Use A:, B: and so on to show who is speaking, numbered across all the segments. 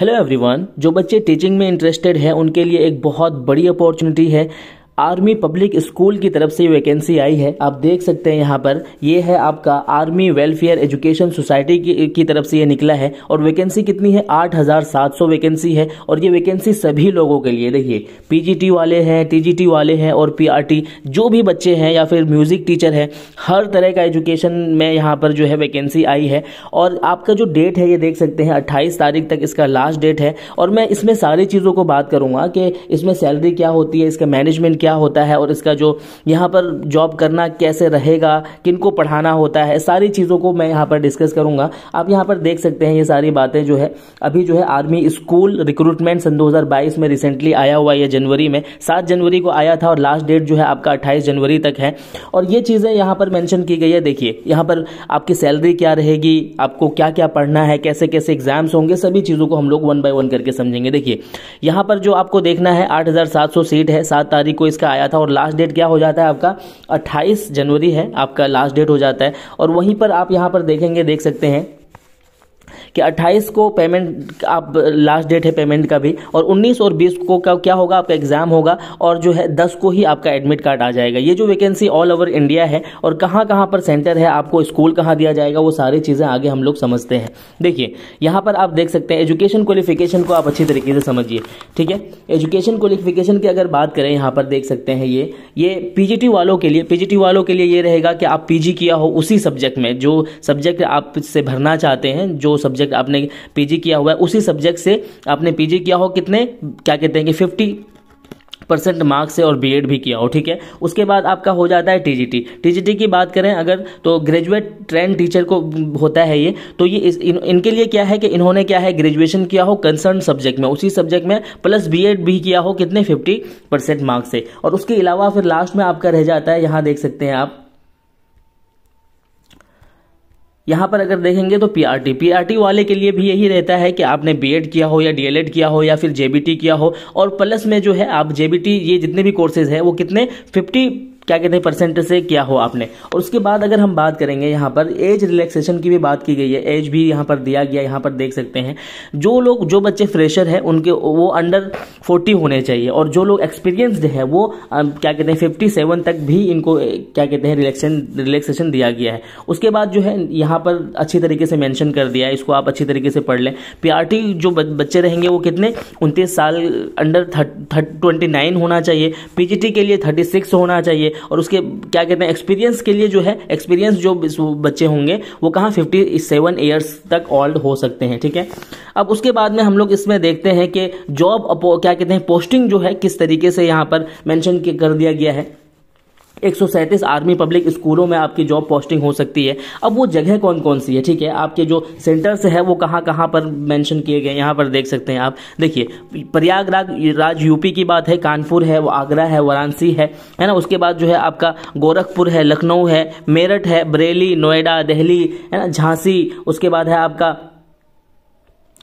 A: hello everyone जो बच्चे teaching में इंटरेस्टेड हैं उनके लिए एक बहुत बड़ी अपॉर्चुनिटी है आर्मी पब्लिक स्कूल की तरफ से वैकेंसी आई है आप देख सकते हैं यहाँ पर यह है आपका आर्मी वेलफेयर एजुकेशन सोसाइटी की, तरफ से ये निकला है और वैकेंसी कितनी है आठ हजार सात सौ वैकेंसी है और ये वैकेंसी सभी लोगों के लिए देखिए पीजीटी वाले हैं टीजीटी वाले हैं और पीआरटी जो भी बच्चे हैं या फिर म्यूजिक टीचर है हर तरह का एजुकेशन में यहाँ पर जो है वैकेंसी आई है और आपका जो डेट है ये देख सकते हैं अट्ठाईस तारीख तक इसका लास्ट डेट है और मैं इसमें सारी चीज़ों को बात करूंगा कि इसमें सैलरी क्या होती है इसका मैनेजमेंट क्या क्या होता है और इसका जो यहाँ पर जॉब करना कैसे रहेगा किन को पढ़ाना होता है सारी चीज़ों को मैं यहाँ पर डिस्कस करूँगा आप यहाँ पर देख सकते हैं ये सारी बातें जो है अभी जो है आर्मी स्कूल रिक्रूटमेंट सन दो में रिसेंटली आया हुआ है जनवरी में सात जनवरी को आया था और लास्ट डेट जो है आपका अट्ठाईस जनवरी तक है और ये चीज़ें यहाँ पर मैंशन की गई है देखिए यहाँ पर आपकी सैलरी क्या रहेगी आपको क्या क्या पढ़ना है कैसे कैसे एग्जाम्स होंगे सभी चीज़ों को हम लोग वन बाय वन करके समझेंगे देखिए यहाँ पर जो आपको देखना है आठ सीट है सात तारीख को इस इसका आया था और लास्ट डेट क्या हो जाता है आपका अट्ठाईस जनवरी है आपका लास्ट डेट हो जाता है और वहीं पर आप यहाँ पर देखेंगे देख सकते हैं कि 28 को पेमेंट आप लास्ट डेट है पेमेंट का भी और 19 और 20 को क्या, क्या होगा आपका एग्ज़ाम होगा और जो है 10 को ही आपका एडमिट कार्ड आ जाएगा ये जो वैकेंसी ऑल ओवर इंडिया है और कहाँ कहाँ पर सेंटर है आपको स्कूल कहाँ दिया जाएगा वो सारी चीज़ें आगे हम लोग समझते हैं देखिए यहाँ पर आप देख सकते हैं एजुकेशन क्वालिफिकेशन को आप अच्छी तरीके से समझिए ठीक है एजुकेशन क्वालिफिकेशन की अगर बात करें यहाँ पर देख सकते हैं ये ये पीजीटी वालों के लिए पीजीटी वालों के लिए ये रहेगा कि आप पीजी किया हो उसी सब्जेक्ट में जो सब्जेक्ट आप से भरना चाहते हैं जो सब्जेक्ट सब्जेक्ट आपने पीजी किया हुआ है उसी सब्जेक्ट से आपने पीजी किया हो कितने क्या कहते हैं कि फिफ्टी परसेंट मार्क्स से और बीएड भी किया हो ठीक है उसके बाद आपका हो जाता है टीजीटी टीजीटी की बात करें अगर तो ग्रेजुएट ट्रेंड टीचर को होता है ये तो ये इस, इन, इनके लिए क्या है कि इन्होंने क्या है ग्रेजुएशन किया हो कंसर्न सब्जेक्ट में उसी सब्जेक्ट में प्लस बीएड भी किया हो कितने फिफ्टी परसेंट मार्क्स से और उसके अलावा फिर लास्ट में आपका रह जाता है यहाँ देख सकते हैं आप यहाँ पर अगर देखेंगे तो पीआरटी पीआरटी वाले के लिए भी यही रहता है कि आपने बीएड किया हो या डीएलएड किया हो या फिर जेबीटी किया हो और प्लस में जो है आप जेबीटी ये जितने भी कोर्सेज है वो कितने फिफ्टी क्या कहते हैं परसेंटेज से क्या हो आपने और उसके बाद अगर हम बात करेंगे यहाँ पर एज रिलैक्सेशन की भी बात की गई है एज भी यहाँ पर दिया गया यहाँ पर देख सकते हैं जो लोग जो बच्चे फ्रेशर हैं उनके वो अंडर फोर्टी होने चाहिए और जो लोग एक्सपीरियंसड है वो क्या कहते हैं फिफ्टी सेवन तक भी इनको क्या कहते हैं रिलैक्सेशन रिलैक्सेशन दिया गया है उसके बाद जो है यहाँ पर अच्छी तरीके से मैंशन कर दिया है इसको आप अच्छी तरीके से पढ़ लें पी जो बच्चे रहेंगे वो कितने उनतीस साल अंडर ट्वेंटी नाइन होना चाहिए पीजीटी के लिए थर्टी सिक्स होना चाहिए और उसके क्या कहते हैं एक्सपीरियंस के लिए जो है एक्सपीरियंस जो बच्चे होंगे वो कहाँ फिफ्टी सेवन ईयर्स तक ओल्ड हो सकते हैं ठीक है अब उसके बाद में हम लोग इसमें देखते हैं कि जॉब क्या कहते हैं पोस्टिंग जो है किस तरीके से यहाँ पर मैंशन कर दिया गया है एक आर्मी पब्लिक स्कूलों में आपकी जॉब पोस्टिंग हो सकती है अब वो जगह कौन कौन सी है ठीक है आपके जो सेंटर्स है वो कहाँ कहाँ पर मेंशन किए गए यहाँ पर देख सकते हैं आप देखिए प्रयागराज राज यूपी की बात है कानपुर है आगरा है वाराणसी है है ना उसके बाद जो है आपका गोरखपुर है लखनऊ है मेरठ है बरेली नोएडा दिल्ली है ना झांसी उसके बाद है आपका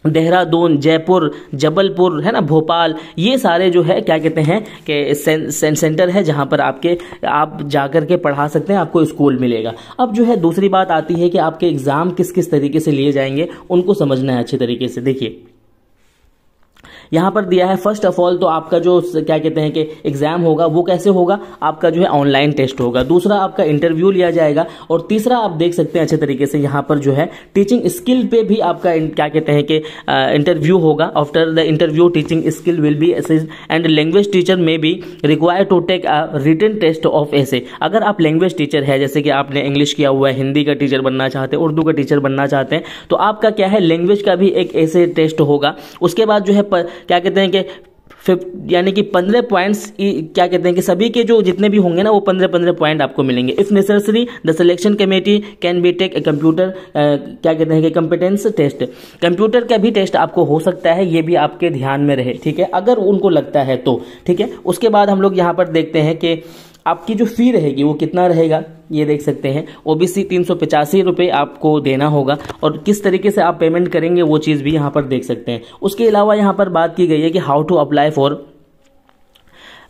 A: देहरादून जयपुर जबलपुर है ना भोपाल ये सारे जो है क्या कहते हैं कि सें, सें, सेंटर है जहाँ पर आपके आप जाकर के पढ़ा सकते हैं आपको स्कूल मिलेगा अब जो है दूसरी बात आती है कि आपके एग्ज़ाम किस किस तरीके से लिए जाएंगे उनको समझना है अच्छे तरीके से देखिए यहाँ पर दिया है फर्स्ट ऑफ ऑल तो आपका जो क्या कहते हैं कि एग्जाम होगा वो कैसे होगा आपका जो है ऑनलाइन टेस्ट होगा दूसरा आपका इंटरव्यू लिया जाएगा और तीसरा आप देख सकते हैं अच्छे तरीके से यहाँ पर जो है टीचिंग स्किल पे भी आपका क्या कहते हैं कि इंटरव्यू होगा after the interview teaching skill will be and language teacher में भी require to take a return test of ऐसे अगर आप लैंग्वेज टीचर है जैसे कि आपने इंग्लिश किया हुआ है हिंदी का टीचर बनना चाहते हैं उर्दू का टीचर बनना चाहते हैं तो आपका क्या है लैंग्वेज का भी एक ऐसे टेस्ट होगा उसके बाद जो है क्या कहते हैं कि फिफ्ट यानी कि पंद्रह पॉइंट्स क्या कहते हैं कि सभी के जो जितने भी होंगे ना वो पंद्रह पंद्रह पॉइंट आपको मिलेंगे if necessary the selection committee can be take a computer क्या कहते हैं कि कंपिटेंस टेस्ट कंप्यूटर का भी टेस्ट आपको हो सकता है ये भी आपके ध्यान में रहे ठीक है अगर उनको लगता है तो ठीक है उसके बाद हम लोग यहाँ पर देखते हैं कि आपकी जो फ़ी रहेगी वो कितना रहेगा ये देख सकते हैं ओ बी सी तीन सौ पचासी रुपये आपको देना होगा और किस तरीके से आप पेमेंट करेंगे वो चीज़ भी यहाँ पर देख सकते हैं उसके अलावा यहाँ पर बात की गई है कि how to apply for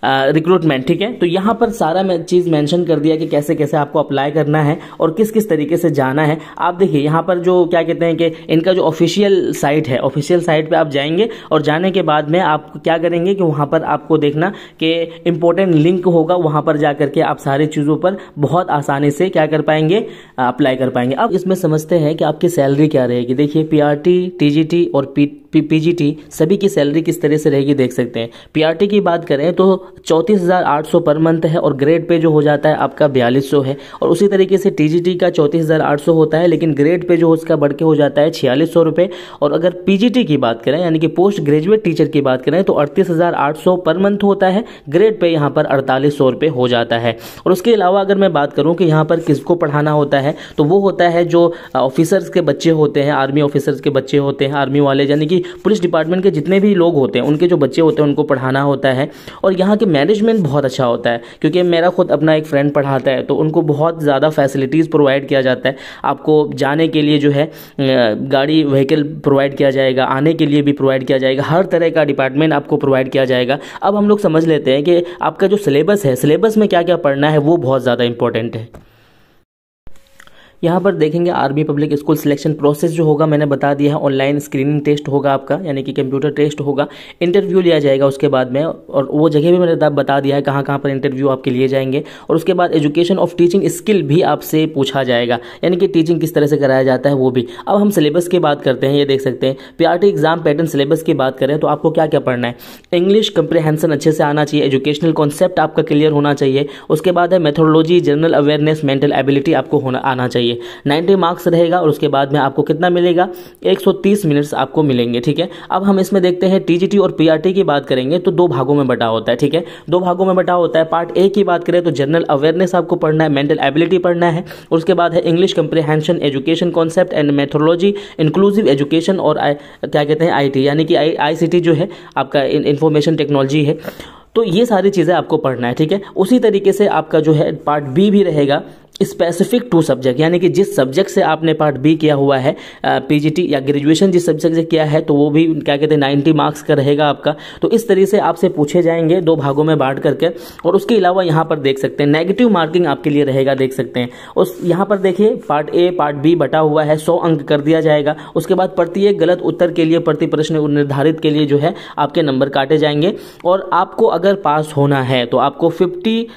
A: recruitment ठीक है तो यहाँ पर सारा मैं चीज़ मेंशन कर दिया कि कैसे कैसे आपको अप्लाई करना है और किस किस तरीके से जाना है आप देखिए यहाँ पर जो क्या कहते हैं कि इनका जो ऑफिशियल साइट है ऑफिशियल साइट पे आप जाएंगे और जाने के बाद में आप क्या करेंगे कि वहाँ पर आपको देखना कि इम्पोर्टेंट लिंक होगा वहाँ पर जा करके आप सारी चीज़ों पर बहुत आसानी से क्या कर पाएंगे अप्लाई कर पाएंगे अब इसमें समझते हैं कि आपकी सैलरी क्या रहेगी देखिए P R T T G T और पी पीजीटी सभी की सैलरी किस तरह से रहेगी देख सकते हैं पीआरटी की बात करें तो चौंतीस हज़ार आठ सौ पर मंथ है और ग्रेड पे जो हो जाता है आपका बयालीस सौ है और उसी तरीके से टीजीटी का चौंतीस हज़ार आठ सौ होता है लेकिन ग्रेड पे जो उसका बढ़ के हो जाता है छियालीस सौ रुपये और अगर पीजीटी की बात करें यानी कि पोस्ट ग्रेजुएट टीचर की बात करें तो अड़तीस हज़ार आठ सौ पर मंथ होता है ग्रेड पे यहाँ पर अड़तालीस सौ रुपये हो जाता है और उसके अलावा अगर मैं बात करूँ कि यहाँ पर किसको पढ़ाना होता है तो वो होता है जो ऑफिसर्स के बच्चे होते हैं आर्मी ऑफिसर्स के बच्चे होते हैं आर्मी वाले यानी कि पुलिस डिपार्टमेंट के जितने भी लोग होते हैं उनके जो बच्चे होते हैं उनको पढ़ाना होता है और यहाँ के मैनेजमेंट बहुत अच्छा होता है क्योंकि मेरा खुद अपना एक फ्रेंड पढ़ाता है तो उनको बहुत ज़्यादा फैसिलिटीज़ प्रोवाइड किया जाता है आपको जाने के लिए जो है गाड़ी व्हीकल प्रोवाइड किया जाएगा आने के लिए भी प्रोवाइड किया जाएगा हर तरह का डिपार्टमेंट आपको प्रोवाइड किया जाएगा अब हम लोग समझ लेते हैं कि आपका जो सिलेबस है सिलेबस में क्या क्या पढ़ना है वो बहुत ज़्यादा इंपॉर्टेंट है यहाँ पर देखेंगे army public school selection process जो होगा मैंने बता दिया है ऑनलाइन स्क्रीनिंग टेस्ट होगा आपका यानी कि कंप्यूटर टेस्ट होगा इंटरव्यू लिया जाएगा उसके बाद में और वो जगह भी मैंने बता दिया है कहाँ कहाँ पर इंटरव्यू आपके लिए जाएंगे और उसके बाद एजुकेशन ऑफ टीचिंग स्किल भी आपसे पूछा जाएगा यानी कि टीचिंग किस तरह से कराया जाता है वो भी अब हम सिलेबस की बात करते हैं ये देख सकते हैं पी एग्जाम पैटर्न सिलेबस की बात करें तो आपको क्या क्या पढ़ना है इंग्लिश कंप्रीहेंसन अच्छे से आना चाहिए एजुकेशनल कॉन्सेप्ट आपका क्लियर होना चाहिए उसके बाद है methodology general awareness mental ability आपको होना आना चाहिए चाहिए नाइन्टी मार्क्स रहेगा और उसके बाद में आपको कितना मिलेगा 130 मिनट्स आपको मिलेंगे ठीक है अब हम इसमें देखते हैं टीजीटी और पीआरटी की बात करेंगे तो दो भागों में बटा होता है ठीक है दो भागों में बटा होता है पार्ट ए की बात करें तो जनरल अवेयरनेस आपको पढ़ना है मेंटल एबिलिटी पढ़ना है और उसके बाद है English comprehension education concept and methodology inclusive education और आ, क्या कहते हैं आई यानी कि आई आई जो है आपका इंफॉर्मेशन टेक्नोलॉजी है तो ये सारी चीज़ें आपको पढ़ना है ठीक है उसी तरीके से आपका जो है पार्ट बी भी रहेगा स्पेसिफिक टू सब्जेक्ट यानी कि जिस सब्जेक्ट से आपने पार्ट बी किया हुआ है पीजीटी या ग्रेजुएशन जिस सब्जेक्ट से किया है तो वो भी क्या कहते हैं नाइन्टी मार्क्स का रहेगा आपका तो इस तरीके से आपसे पूछे जाएंगे दो भागों में बांट करके और उसके अलावा यहाँ पर देख सकते हैं नेगेटिव मार्किंग आपके लिए रहेगा देख सकते हैं उस यहाँ पर देखिए पार्ट ए पार्ट बी बटा हुआ है सौ अंक कर दिया जाएगा उसके बाद प्रत्येक गलत उत्तर के लिए प्रति प्रश्न निर्धारित के लिए जो है आपके नंबर काटे जाएंगे और आपको अगर पास होना है तो आपको फिफ्टी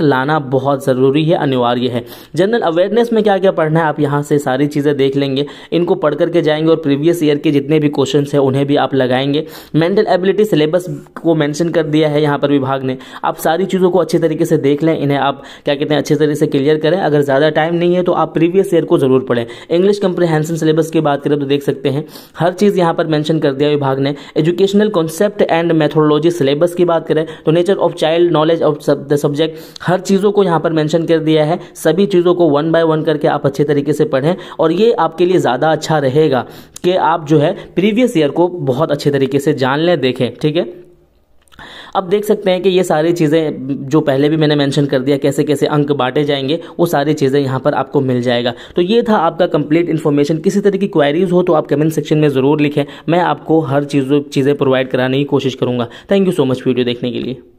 A: लाना बहुत ज़रूरी है अनिवार्य और ये है जनरल अवेयरनेस में क्या क्या पढ़ना है आप यहाँ से सारी चीज़ें देख लेंगे इनको पढ़ करके जाएंगे और प्रीवियस ईयर के जितने भी क्वेश्चन हैं उन्हें भी आप लगाएंगे मेंटल एबिलिटी सिलेबस को मैंशन कर दिया है यहाँ पर विभाग ने आप सारी चीज़ों को अच्छे तरीके से देख लें इन्हें आप क्या कहते हैं अच्छे तरीके से क्लियर करें अगर ज़्यादा टाइम नहीं है तो आप प्रीवियस ईयर को ज़रूर पढ़ें इंग्लिश कंप्रीहेंसन सिलेबस की बात करें तो देख सकते हैं हर चीज़ यहाँ पर मैंशन कर दिया विभाग ने educational concept and methodology syllabus की बात करें तो nature of child knowledge of the subject हर चीज़ों को यहाँ पर मैंशन कर दिया है सभी चीज़ों को वन बाय वन करके आप अच्छे तरीके से पढ़ें और ये आपके लिए ज़्यादा अच्छा रहेगा कि आप जो है प्रीवियस ईयर को बहुत अच्छे तरीके से जान लें देखें ठीक है अब देख सकते हैं कि ये सारी चीज़ें जो पहले भी मैंने मेंशन कर दिया कैसे कैसे अंक बांटे जाएंगे वो सारी चीज़ें यहाँ पर आपको मिल जाएगा तो ये था आपका कंप्लीट इन्फॉर्मेशन किसी तरह की क्वेरीज हो तो आप कमेंट सेक्शन में ज़रूर लिखें मैं आपको हर चीज़ों चीज़ें प्रोवाइड कराने की कोशिश करूँगा thank you so much video देखने के लिए